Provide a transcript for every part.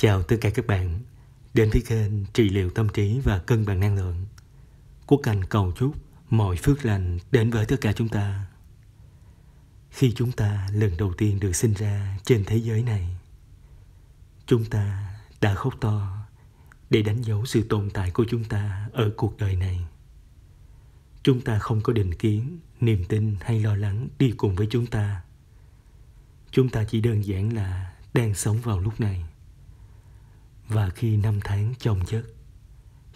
Chào tất cả các bạn Đến với kênh trị liệu tâm trí và cân bằng năng lượng Quốc cành cầu chúc mọi phước lành đến với tất cả chúng ta Khi chúng ta lần đầu tiên được sinh ra trên thế giới này Chúng ta đã khóc to để đánh dấu sự tồn tại của chúng ta ở cuộc đời này Chúng ta không có định kiến, niềm tin hay lo lắng đi cùng với chúng ta Chúng ta chỉ đơn giản là đang sống vào lúc này và khi năm tháng chồng chất,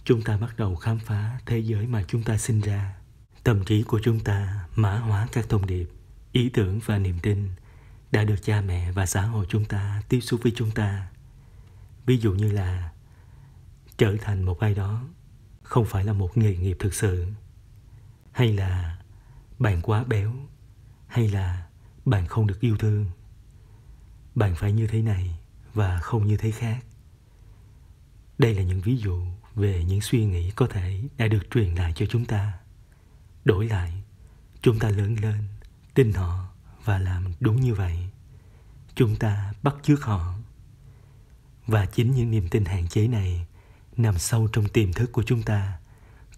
chúng ta bắt đầu khám phá thế giới mà chúng ta sinh ra. Tâm trí của chúng ta mã hóa các thông điệp, ý tưởng và niềm tin đã được cha mẹ và xã hội chúng ta tiếp xúc với chúng ta. Ví dụ như là trở thành một ai đó không phải là một nghề nghiệp thực sự hay là bạn quá béo hay là bạn không được yêu thương bạn phải như thế này và không như thế khác đây là những ví dụ về những suy nghĩ có thể đã được truyền lại cho chúng ta đổi lại chúng ta lớn lên tin họ và làm đúng như vậy chúng ta bắt chước họ và chính những niềm tin hạn chế này nằm sâu trong tiềm thức của chúng ta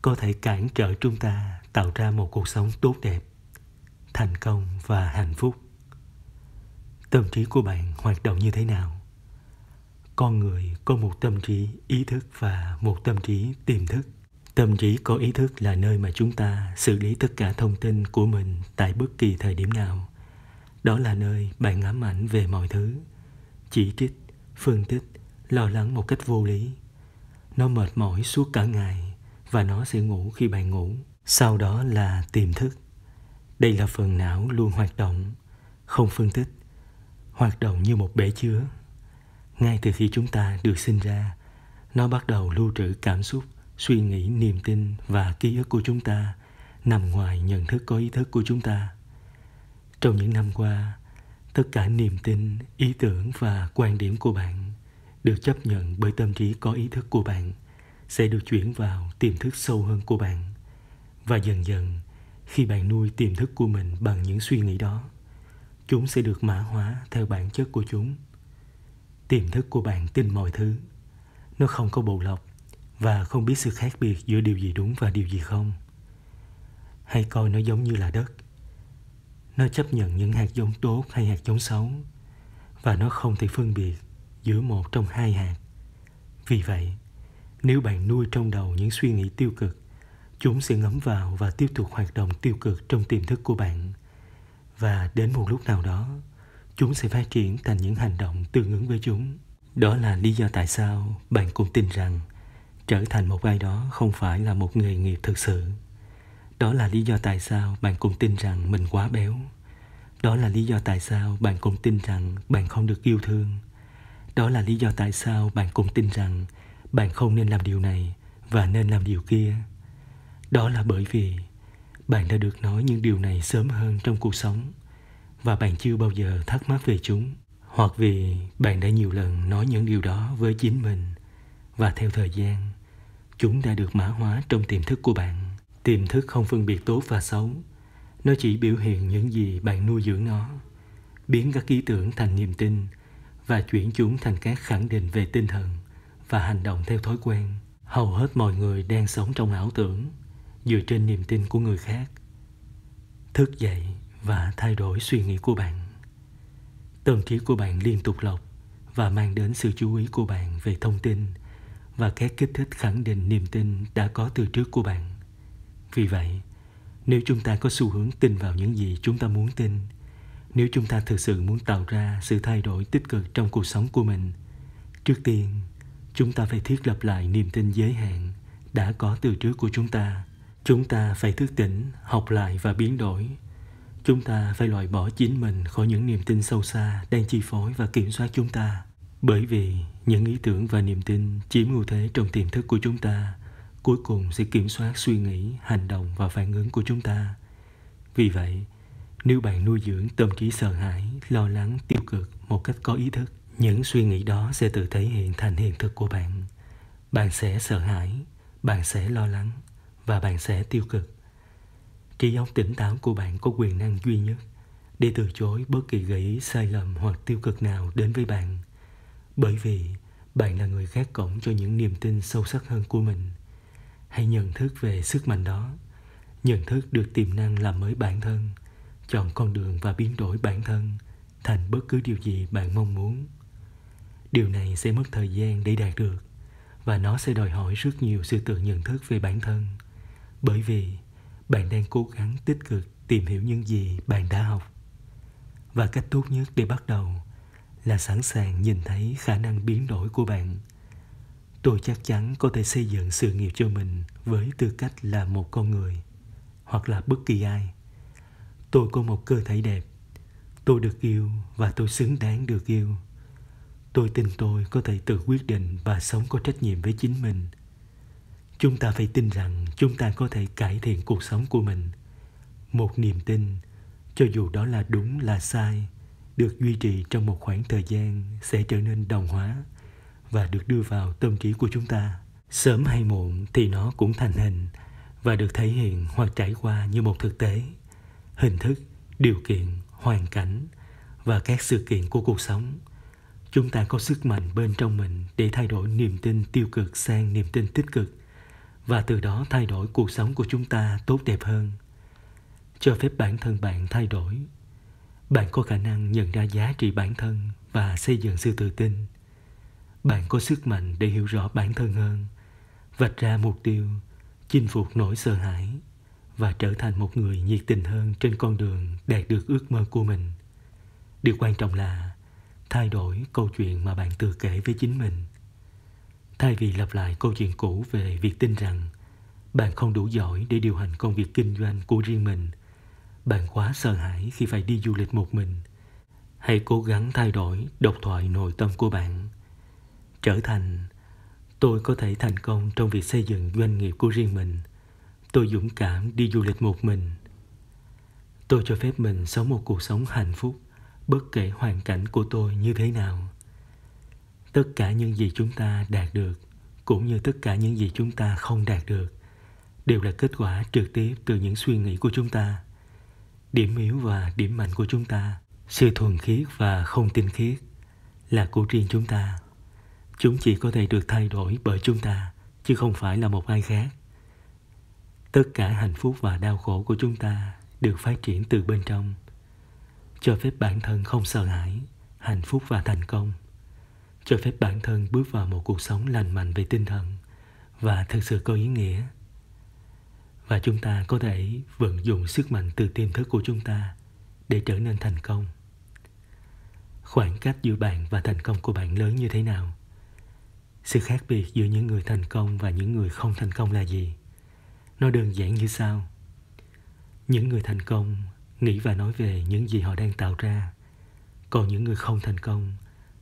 có thể cản trở chúng ta tạo ra một cuộc sống tốt đẹp thành công và hạnh phúc tâm trí của bạn hoạt động như thế nào con người có một tâm trí ý thức và một tâm trí tiềm thức tâm trí có ý thức là nơi mà chúng ta xử lý tất cả thông tin của mình tại bất kỳ thời điểm nào đó là nơi bạn ám ảnh về mọi thứ chỉ trích phân tích lo lắng một cách vô lý nó mệt mỏi suốt cả ngày và nó sẽ ngủ khi bạn ngủ sau đó là tiềm thức đây là phần não luôn hoạt động không phân tích hoạt động như một bể chứa ngay từ khi chúng ta được sinh ra nó bắt đầu lưu trữ cảm xúc suy nghĩ niềm tin và ký ức của chúng ta nằm ngoài nhận thức có ý thức của chúng ta trong những năm qua tất cả niềm tin ý tưởng và quan điểm của bạn được chấp nhận bởi tâm trí có ý thức của bạn sẽ được chuyển vào tiềm thức sâu hơn của bạn và dần dần khi bạn nuôi tiềm thức của mình bằng những suy nghĩ đó chúng sẽ được mã hóa theo bản chất của chúng tiềm thức của bạn tin mọi thứ nó không có bộ lọc và không biết sự khác biệt giữa điều gì đúng và điều gì không hay coi nó giống như là đất nó chấp nhận những hạt giống tốt hay hạt giống xấu và nó không thể phân biệt giữa một trong hai hạt vì vậy nếu bạn nuôi trong đầu những suy nghĩ tiêu cực chúng sẽ ngấm vào và tiếp tục hoạt động tiêu cực trong tiềm thức của bạn và đến một lúc nào đó chúng sẽ phát triển thành những hành động tương ứng với chúng đó là lý do tại sao bạn cũng tin rằng trở thành một ai đó không phải là một nghề nghiệp thực sự đó là lý do tại sao bạn cũng tin rằng mình quá béo đó là lý do tại sao bạn cũng tin rằng bạn không được yêu thương đó là lý do tại sao bạn cũng tin rằng bạn không nên làm điều này và nên làm điều kia đó là bởi vì bạn đã được nói những điều này sớm hơn trong cuộc sống và bạn chưa bao giờ thắc mắc về chúng hoặc vì bạn đã nhiều lần nói những điều đó với chính mình và theo thời gian chúng đã được mã hóa trong tiềm thức của bạn tiềm thức không phân biệt tốt và xấu nó chỉ biểu hiện những gì bạn nuôi dưỡng nó biến các ý tưởng thành niềm tin và chuyển chúng thành các khẳng định về tinh thần và hành động theo thói quen hầu hết mọi người đang sống trong ảo tưởng dựa trên niềm tin của người khác thức dậy và thay đổi suy nghĩ của bạn. Tâm trí của bạn liên tục lọc và mang đến sự chú ý của bạn về thông tin và các kích thích khẳng định niềm tin đã có từ trước của bạn. Vì vậy, nếu chúng ta có xu hướng tin vào những gì chúng ta muốn tin, nếu chúng ta thực sự muốn tạo ra sự thay đổi tích cực trong cuộc sống của mình, trước tiên, chúng ta phải thiết lập lại niềm tin giới hạn đã có từ trước của chúng ta. Chúng ta phải thức tỉnh, học lại và biến đổi Chúng ta phải loại bỏ chính mình khỏi những niềm tin sâu xa đang chi phối và kiểm soát chúng ta. Bởi vì những ý tưởng và niềm tin chiếm ưu thế trong tiềm thức của chúng ta cuối cùng sẽ kiểm soát suy nghĩ, hành động và phản ứng của chúng ta. Vì vậy, nếu bạn nuôi dưỡng tâm trí sợ hãi, lo lắng, tiêu cực một cách có ý thức, những suy nghĩ đó sẽ tự thể hiện thành hiện thực của bạn. Bạn sẽ sợ hãi, bạn sẽ lo lắng và bạn sẽ tiêu cực. Trí óc tỉnh táo của bạn có quyền năng duy nhất để từ chối bất kỳ gợi ý sai lầm hoặc tiêu cực nào đến với bạn. Bởi vì bạn là người gác cổng cho những niềm tin sâu sắc hơn của mình. Hãy nhận thức về sức mạnh đó. Nhận thức được tiềm năng làm mới bản thân, chọn con đường và biến đổi bản thân thành bất cứ điều gì bạn mong muốn. Điều này sẽ mất thời gian để đạt được và nó sẽ đòi hỏi rất nhiều sự tự nhận thức về bản thân. Bởi vì bạn đang cố gắng tích cực tìm hiểu những gì bạn đã học và cách tốt nhất để bắt đầu là sẵn sàng nhìn thấy khả năng biến đổi của bạn tôi chắc chắn có thể xây dựng sự nghiệp cho mình với tư cách là một con người hoặc là bất kỳ ai tôi có một cơ thể đẹp tôi được yêu và tôi xứng đáng được yêu tôi tin tôi có thể tự quyết định và sống có trách nhiệm với chính mình chúng ta phải tin rằng chúng ta có thể cải thiện cuộc sống của mình một niềm tin cho dù đó là đúng là sai được duy trì trong một khoảng thời gian sẽ trở nên đồng hóa và được đưa vào tâm trí của chúng ta sớm hay muộn thì nó cũng thành hình và được thể hiện hoặc trải qua như một thực tế hình thức điều kiện hoàn cảnh và các sự kiện của cuộc sống chúng ta có sức mạnh bên trong mình để thay đổi niềm tin tiêu cực sang niềm tin tích cực và từ đó thay đổi cuộc sống của chúng ta tốt đẹp hơn cho phép bản thân bạn thay đổi bạn có khả năng nhận ra giá trị bản thân và xây dựng sự tự tin bạn có sức mạnh để hiểu rõ bản thân hơn vạch ra mục tiêu chinh phục nỗi sợ hãi và trở thành một người nhiệt tình hơn trên con đường đạt được ước mơ của mình điều quan trọng là thay đổi câu chuyện mà bạn tự kể với chính mình Thay vì lặp lại câu chuyện cũ về việc tin rằng bạn không đủ giỏi để điều hành công việc kinh doanh của riêng mình, bạn quá sợ hãi khi phải đi du lịch một mình. Hãy cố gắng thay đổi độc thoại nội tâm của bạn. Trở thành tôi có thể thành công trong việc xây dựng doanh nghiệp của riêng mình. Tôi dũng cảm đi du lịch một mình. Tôi cho phép mình sống một cuộc sống hạnh phúc bất kể hoàn cảnh của tôi như thế nào tất cả những gì chúng ta đạt được cũng như tất cả những gì chúng ta không đạt được đều là kết quả trực tiếp từ những suy nghĩ của chúng ta điểm yếu và điểm mạnh của chúng ta sự thuần khiết và không tinh khiết là của riêng chúng ta chúng chỉ có thể được thay đổi bởi chúng ta chứ không phải là một ai khác tất cả hạnh phúc và đau khổ của chúng ta được phát triển từ bên trong cho phép bản thân không sợ hãi hạnh phúc và thành công cho phép bản thân bước vào một cuộc sống lành mạnh về tinh thần và thực sự có ý nghĩa và chúng ta có thể vận dụng sức mạnh từ tiềm thức của chúng ta để trở nên thành công khoảng cách giữa bạn và thành công của bạn lớn như thế nào sự khác biệt giữa những người thành công và những người không thành công là gì nó đơn giản như sau những người thành công nghĩ và nói về những gì họ đang tạo ra còn những người không thành công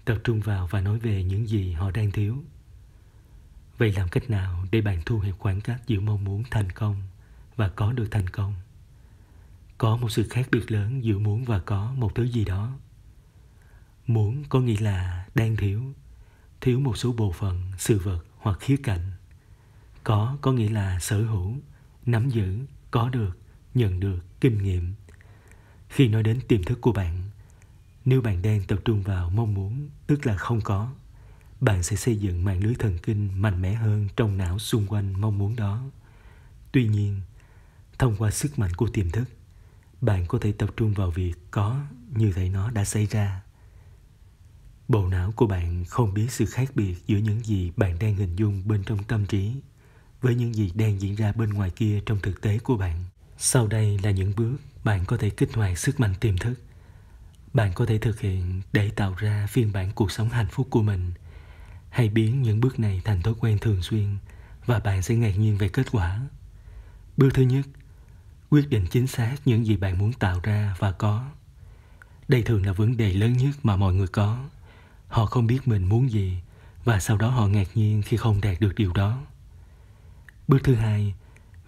tập trung vào và nói về những gì họ đang thiếu. Vậy làm cách nào để bạn thu hẹp khoảng cách giữa mong muốn thành công và có được thành công? Có một sự khác biệt lớn giữa muốn và có một thứ gì đó. Muốn có nghĩa là đang thiếu, thiếu một số bộ phận, sự vật hoặc khía cạnh. Có có nghĩa là sở hữu, nắm giữ, có được, nhận được, kinh nghiệm. Khi nói đến tiềm thức của bạn, nếu bạn đang tập trung vào mong muốn, tức là không có, bạn sẽ xây dựng mạng lưới thần kinh mạnh mẽ hơn trong não xung quanh mong muốn đó. Tuy nhiên, thông qua sức mạnh của tiềm thức, bạn có thể tập trung vào việc có như thể nó đã xảy ra. Bộ não của bạn không biết sự khác biệt giữa những gì bạn đang hình dung bên trong tâm trí với những gì đang diễn ra bên ngoài kia trong thực tế của bạn. Sau đây là những bước bạn có thể kích hoạt sức mạnh tiềm thức – bạn có thể thực hiện để tạo ra phiên bản cuộc sống hạnh phúc của mình hãy biến những bước này thành thói quen thường xuyên và bạn sẽ ngạc nhiên về kết quả bước thứ nhất quyết định chính xác những gì bạn muốn tạo ra và có đây thường là vấn đề lớn nhất mà mọi người có họ không biết mình muốn gì và sau đó họ ngạc nhiên khi không đạt được điều đó bước thứ hai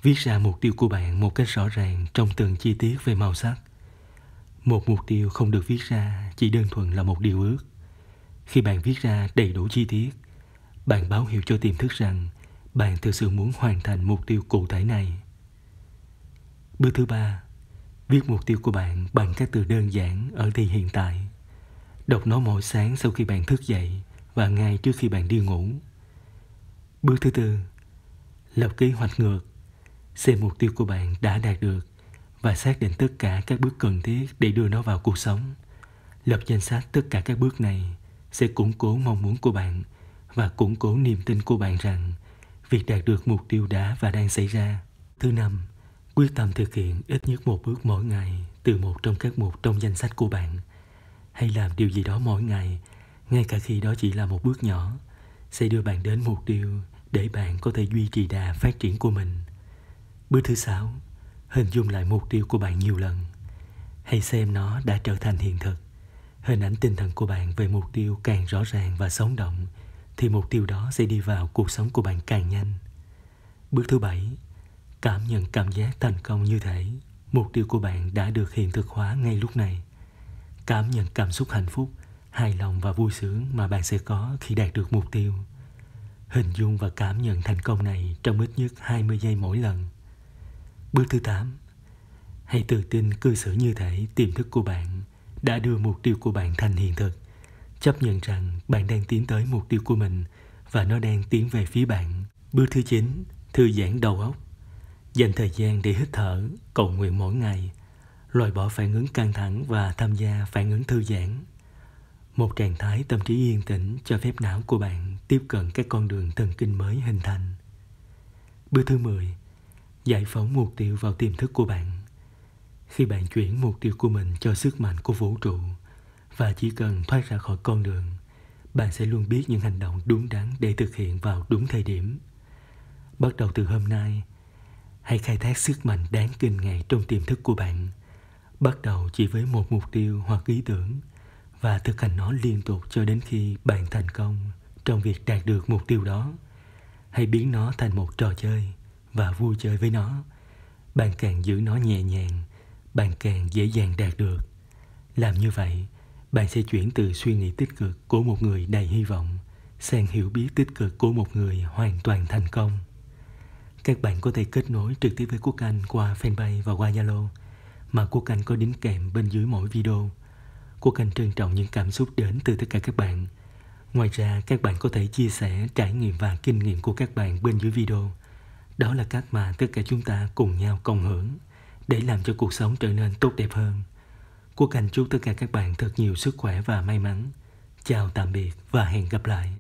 viết ra mục tiêu của bạn một cách rõ ràng trong từng chi tiết về màu sắc một mục tiêu không được viết ra chỉ đơn thuần là một điều ước. Khi bạn viết ra đầy đủ chi tiết, bạn báo hiệu cho tiềm thức rằng bạn thực sự muốn hoàn thành mục tiêu cụ thể này. Bước thứ ba, viết mục tiêu của bạn bằng các từ đơn giản ở thì hiện tại. Đọc nó mỗi sáng sau khi bạn thức dậy và ngay trước khi bạn đi ngủ. Bước thứ tư, lập kế hoạch ngược, xem mục tiêu của bạn đã đạt được và xác định tất cả các bước cần thiết để đưa nó vào cuộc sống. Lập danh sách tất cả các bước này sẽ củng cố mong muốn của bạn và củng cố niềm tin của bạn rằng việc đạt được mục tiêu đã và đang xảy ra. Thứ năm, quyết tâm thực hiện ít nhất một bước mỗi ngày từ một trong các mục trong danh sách của bạn. Hay làm điều gì đó mỗi ngày, ngay cả khi đó chỉ là một bước nhỏ, sẽ đưa bạn đến mục tiêu để bạn có thể duy trì đà phát triển của mình. Bước thứ sáu, hình dung lại mục tiêu của bạn nhiều lần hãy xem nó đã trở thành hiện thực hình ảnh tinh thần của bạn về mục tiêu càng rõ ràng và sống động thì mục tiêu đó sẽ đi vào cuộc sống của bạn càng nhanh bước thứ bảy cảm nhận cảm giác thành công như thể mục tiêu của bạn đã được hiện thực hóa ngay lúc này cảm nhận cảm xúc hạnh phúc hài lòng và vui sướng mà bạn sẽ có khi đạt được mục tiêu hình dung và cảm nhận thành công này trong ít nhất 20 giây mỗi lần Bước thứ 8 Hãy tự tin cư xử như thể tiềm thức của bạn đã đưa mục tiêu của bạn thành hiện thực. Chấp nhận rằng bạn đang tiến tới mục tiêu của mình và nó đang tiến về phía bạn. Bước thứ 9 Thư giãn đầu óc Dành thời gian để hít thở, cầu nguyện mỗi ngày Loại bỏ phản ứng căng thẳng và tham gia phản ứng thư giãn Một trạng thái tâm trí yên tĩnh cho phép não của bạn tiếp cận các con đường thần kinh mới hình thành Bước thứ 10 giải phóng mục tiêu vào tiềm thức của bạn khi bạn chuyển mục tiêu của mình cho sức mạnh của vũ trụ và chỉ cần thoát ra khỏi con đường bạn sẽ luôn biết những hành động đúng đắn để thực hiện vào đúng thời điểm bắt đầu từ hôm nay hãy khai thác sức mạnh đáng kinh ngạc trong tiềm thức của bạn bắt đầu chỉ với một mục tiêu hoặc ý tưởng và thực hành nó liên tục cho đến khi bạn thành công trong việc đạt được mục tiêu đó hãy biến nó thành một trò chơi và vui chơi với nó bạn càng giữ nó nhẹ nhàng bạn càng dễ dàng đạt được làm như vậy bạn sẽ chuyển từ suy nghĩ tích cực của một người đầy hy vọng sang hiểu biết tích cực của một người hoàn toàn thành công các bạn có thể kết nối trực tiếp với quốc anh qua fanpage và qua zalo mà quốc anh có đính kèm bên dưới mỗi video quốc anh trân trọng những cảm xúc đến từ tất cả các bạn ngoài ra các bạn có thể chia sẻ trải nghiệm và kinh nghiệm của các bạn bên dưới video đó là cách mà tất cả chúng ta cùng nhau cộng hưởng để làm cho cuộc sống trở nên tốt đẹp hơn. Quốc Anh chúc tất cả các bạn thật nhiều sức khỏe và may mắn. Chào tạm biệt và hẹn gặp lại.